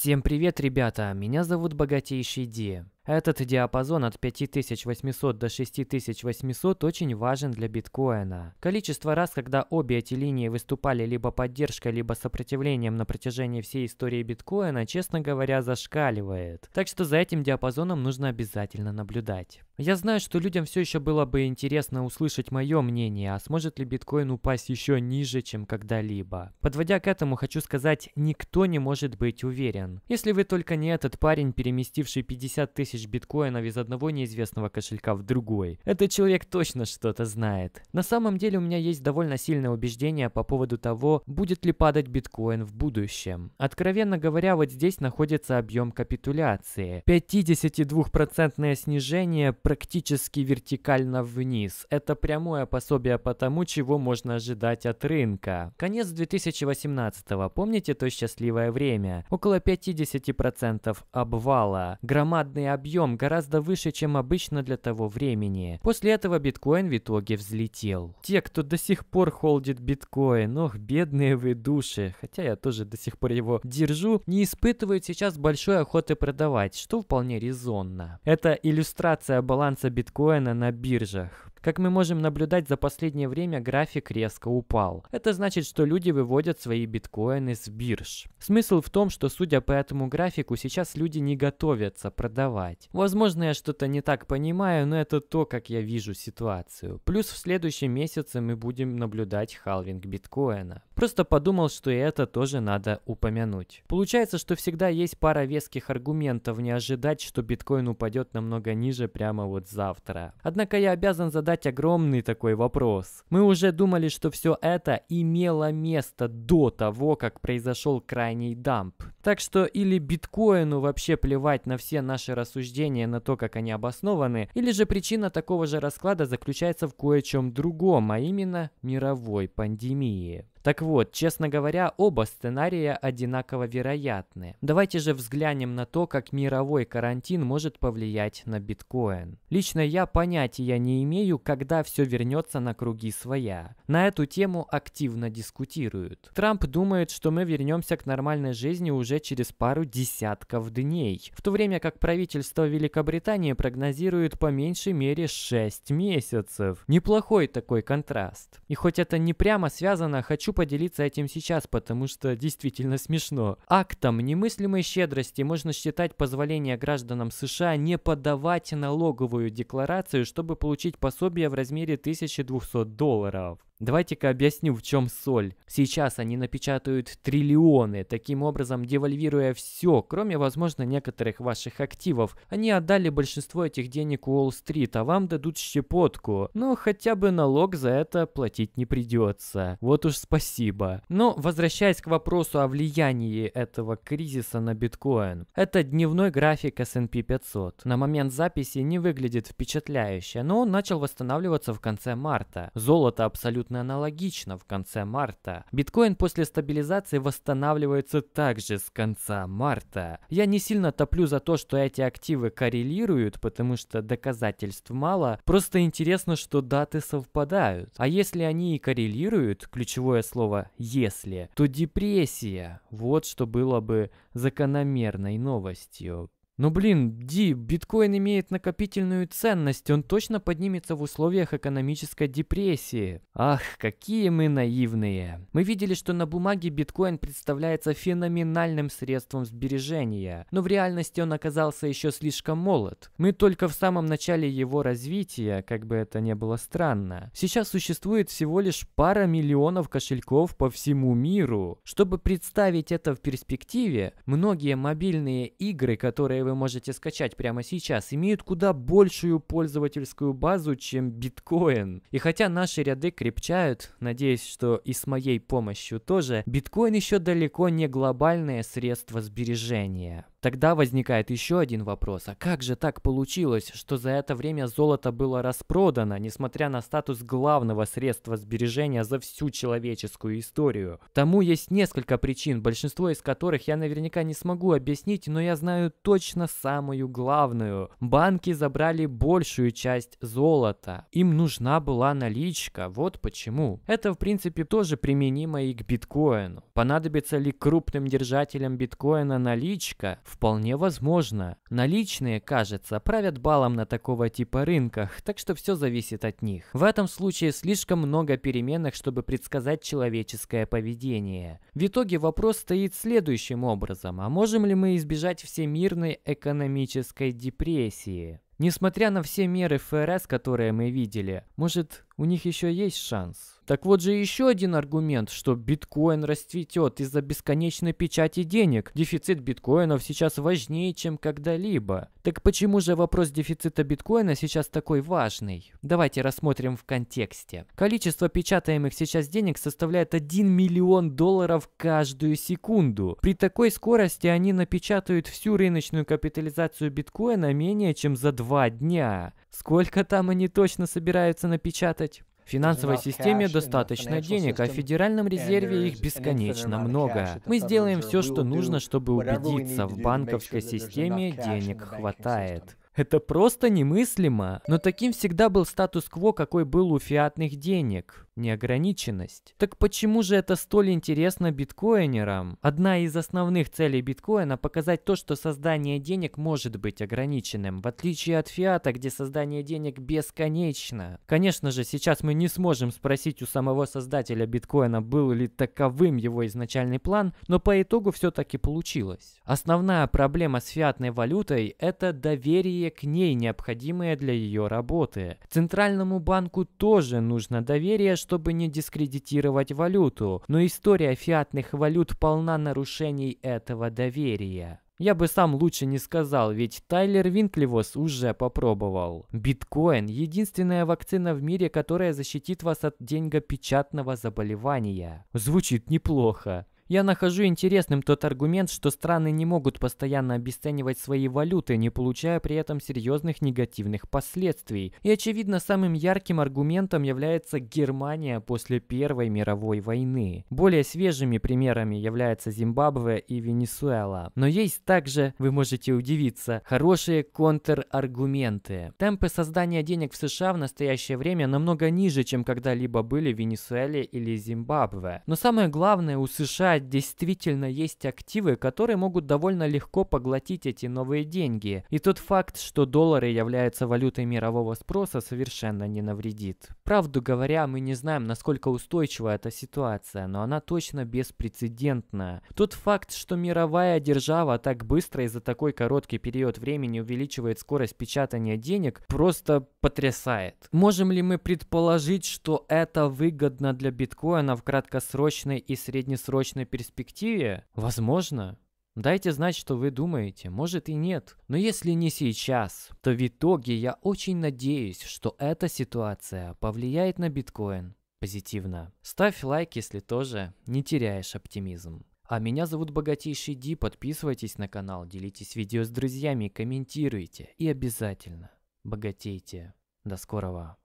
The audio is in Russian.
Всем привет, ребята! Меня зовут Богатейший Ди. Этот диапазон от 5800 до 6800 очень важен для биткоина. Количество раз, когда обе эти линии выступали либо поддержкой, либо сопротивлением на протяжении всей истории биткоина, честно говоря, зашкаливает. Так что за этим диапазоном нужно обязательно наблюдать. Я знаю, что людям все еще было бы интересно услышать мое мнение, а сможет ли биткоин упасть еще ниже, чем когда-либо. Подводя к этому, хочу сказать, никто не может быть уверен. Если вы только не этот парень, переместивший 50 тысяч тысяч биткоинов из одного неизвестного кошелька в другой. Этот человек точно что-то знает. На самом деле у меня есть довольно сильное убеждение по поводу того, будет ли падать биткоин в будущем. Откровенно говоря, вот здесь находится объем капитуляции. 52% снижение практически вертикально вниз. Это прямое пособие по тому, чего можно ожидать от рынка. Конец 2018 -го. Помните то счастливое время? Около 50% обвала. Громадный объем объем гораздо выше, чем обычно для того времени. После этого биткоин в итоге взлетел. Те, кто до сих пор холдит биткоин, ох, бедные вы души, хотя я тоже до сих пор его держу, не испытывают сейчас большой охоты продавать, что вполне резонно. Это иллюстрация баланса биткоина на биржах. Как мы можем наблюдать, за последнее время график резко упал. Это значит, что люди выводят свои биткоины с бирж. Смысл в том, что судя по этому графику, сейчас люди не готовятся продавать. Возможно, я что-то не так понимаю, но это то, как я вижу ситуацию. Плюс в следующем месяце мы будем наблюдать халвинг биткоина. Просто подумал, что и это тоже надо упомянуть. Получается, что всегда есть пара веских аргументов не ожидать, что биткоин упадет намного ниже прямо вот завтра. Однако я обязан задать задать огромный такой вопрос. Мы уже думали, что все это имело место до того, как произошел крайний дамп. Так что или биткоину вообще плевать на все наши рассуждения, на то, как они обоснованы, или же причина такого же расклада заключается в кое-чем другом, а именно мировой пандемии. Так вот, честно говоря, оба сценария одинаково вероятны. Давайте же взглянем на то, как мировой карантин может повлиять на биткоин. Лично я понятия не имею, когда все вернется на круги своя. На эту тему активно дискутируют. Трамп думает, что мы вернемся к нормальной жизни уже через пару десятков дней, в то время как правительство Великобритании прогнозирует по меньшей мере 6 месяцев. Неплохой такой контраст. И хоть это не прямо связано, хочу Хочу поделиться этим сейчас, потому что действительно смешно. Актом немыслимой щедрости можно считать позволение гражданам США не подавать налоговую декларацию, чтобы получить пособие в размере 1200 долларов. Давайте-ка объясню, в чем соль. Сейчас они напечатают триллионы, таким образом девальвируя все, кроме, возможно, некоторых ваших активов. Они отдали большинство этих денег Уолл-стрит, а вам дадут щепотку. Но хотя бы налог за это платить не придется. Вот уж спасибо. Но возвращаясь к вопросу о влиянии этого кризиса на биткоин. Это дневной график S&P 500. На момент записи не выглядит впечатляюще, но он начал восстанавливаться в конце марта. Золото абсолютно абсолютно аналогично в конце марта. Биткоин после стабилизации восстанавливается также с конца марта. Я не сильно топлю за то, что эти активы коррелируют, потому что доказательств мало. Просто интересно, что даты совпадают. А если они и коррелируют, ключевое слово «если», то депрессия. Вот что было бы закономерной новостью. Но, блин, Ди, биткоин имеет накопительную ценность, он точно поднимется в условиях экономической депрессии. Ах, какие мы наивные. Мы видели, что на бумаге биткоин представляется феноменальным средством сбережения, но в реальности он оказался еще слишком молод. Мы только в самом начале его развития, как бы это ни было странно. Сейчас существует всего лишь пара миллионов кошельков по всему миру. Чтобы представить это в перспективе, многие мобильные игры, которые вы можете скачать прямо сейчас, имеют куда большую пользовательскую базу, чем биткоин. И хотя наши ряды крепчают, надеюсь, что и с моей помощью тоже, биткоин еще далеко не глобальное средство сбережения. Тогда возникает еще один вопрос. А как же так получилось, что за это время золото было распродано, несмотря на статус главного средства сбережения за всю человеческую историю? Тому есть несколько причин, большинство из которых я наверняка не смогу объяснить, но я знаю точно самую главную. Банки забрали большую часть золота. Им нужна была наличка, вот почему. Это, в принципе, тоже применимо и к биткоину. Понадобится ли крупным держателям биткоина наличка? Вполне возможно. Наличные, кажется, правят балом на такого типа рынках, так что все зависит от них. В этом случае слишком много переменных, чтобы предсказать человеческое поведение. В итоге вопрос стоит следующим образом. А можем ли мы избежать всемирной экономической депрессии? Несмотря на все меры ФРС, которые мы видели, может, у них еще есть шанс? Так вот же еще один аргумент, что биткоин расцветет из-за бесконечной печати денег. Дефицит биткоинов сейчас важнее, чем когда-либо. Так почему же вопрос дефицита биткоина сейчас такой важный? Давайте рассмотрим в контексте. Количество печатаемых сейчас денег составляет 1 миллион долларов каждую секунду. При такой скорости они напечатают всю рыночную капитализацию биткоина менее чем за два дня. Сколько там они точно собираются напечатать? финансовой системе достаточно денег, а в Федеральном резерве их бесконечно много. Мы сделаем все, что нужно, чтобы убедиться, в банковской системе денег хватает. Это просто немыслимо. Но таким всегда был статус-кво, какой был у фиатных денег неограниченность. Так почему же это столь интересно биткоинерам? Одна из основных целей биткоина – показать то, что создание денег может быть ограниченным, в отличие от фиата, где создание денег бесконечно. Конечно же, сейчас мы не сможем спросить у самого создателя биткоина, был ли таковым его изначальный план, но по итогу все-таки получилось. Основная проблема с фиатной валютой – это доверие к ней, необходимое для ее работы. Центральному банку тоже нужно доверие, чтобы не дискредитировать валюту, но история фиатных валют полна нарушений этого доверия. Я бы сам лучше не сказал, ведь Тайлер Винклевос уже попробовал. Биткоин – единственная вакцина в мире, которая защитит вас от деньгопечатного заболевания. Звучит неплохо. Я нахожу интересным тот аргумент, что страны не могут постоянно обесценивать свои валюты, не получая при этом серьезных негативных последствий. И очевидно, самым ярким аргументом является Германия после Первой мировой войны. Более свежими примерами являются Зимбабве и Венесуэла. Но есть также, вы можете удивиться, хорошие контраргументы. Темпы создания денег в США в настоящее время намного ниже, чем когда-либо были в Венесуэле или Зимбабве. Но самое главное, у США действительно есть активы, которые могут довольно легко поглотить эти новые деньги. И тот факт, что доллары являются валютой мирового спроса, совершенно не навредит. Правду говоря, мы не знаем, насколько устойчива эта ситуация, но она точно беспрецедентная. Тот факт, что мировая держава так быстро и за такой короткий период времени увеличивает скорость печатания денег, просто потрясает. Можем ли мы предположить, что это выгодно для биткоина в краткосрочной и среднесрочной перспективе, возможно, Дайте знать, что вы думаете, может и нет. Но если не сейчас, то в итоге я очень надеюсь, что эта ситуация повлияет на биткоин позитивно. Ставь лайк, если тоже не теряешь оптимизм. А меня зовут Богатейший Ди, подписывайтесь на канал, делитесь видео с друзьями, комментируйте и обязательно богатейте. До скорого!